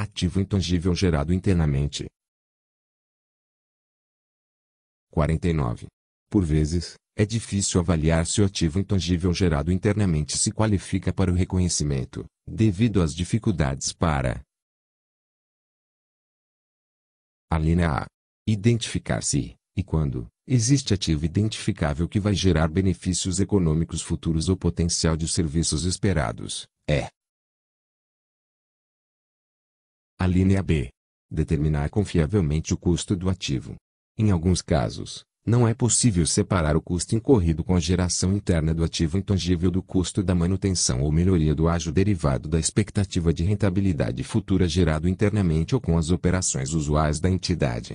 ativo intangível gerado internamente. 49. Por vezes, é difícil avaliar se o ativo intangível gerado internamente se qualifica para o reconhecimento, devido às dificuldades para a linha A. Identificar se, e quando, existe ativo identificável que vai gerar benefícios econômicos futuros ou potencial de serviços esperados, é Alínea B. Determinar confiavelmente o custo do ativo. Em alguns casos, não é possível separar o custo incorrido com a geração interna do ativo intangível do custo da manutenção ou melhoria do ágio derivado da expectativa de rentabilidade futura gerado internamente ou com as operações usuais da entidade.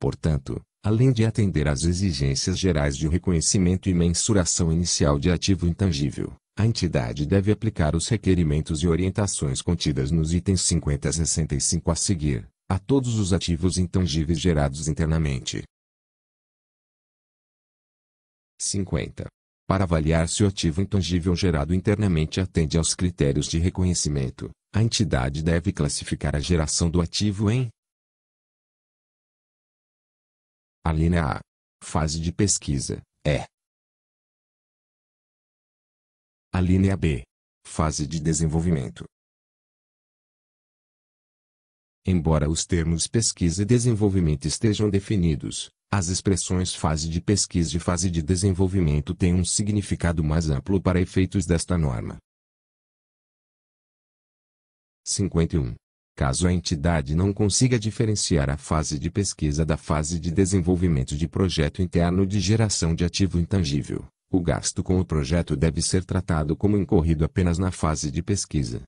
Portanto, além de atender às exigências gerais de reconhecimento e mensuração inicial de ativo intangível, a entidade deve aplicar os requerimentos e orientações contidas nos itens 50 a 65 a seguir, a todos os ativos intangíveis gerados internamente. 50. Para avaliar se o ativo intangível gerado internamente atende aos critérios de reconhecimento, a entidade deve classificar a geração do ativo em A A. Fase de pesquisa, é Alínea B. Fase de desenvolvimento. Embora os termos pesquisa e desenvolvimento estejam definidos, as expressões fase de pesquisa e fase de desenvolvimento têm um significado mais amplo para efeitos desta norma. 51. Caso a entidade não consiga diferenciar a fase de pesquisa da fase de desenvolvimento de projeto interno de geração de ativo intangível, o gasto com o projeto deve ser tratado como incorrido apenas na fase de pesquisa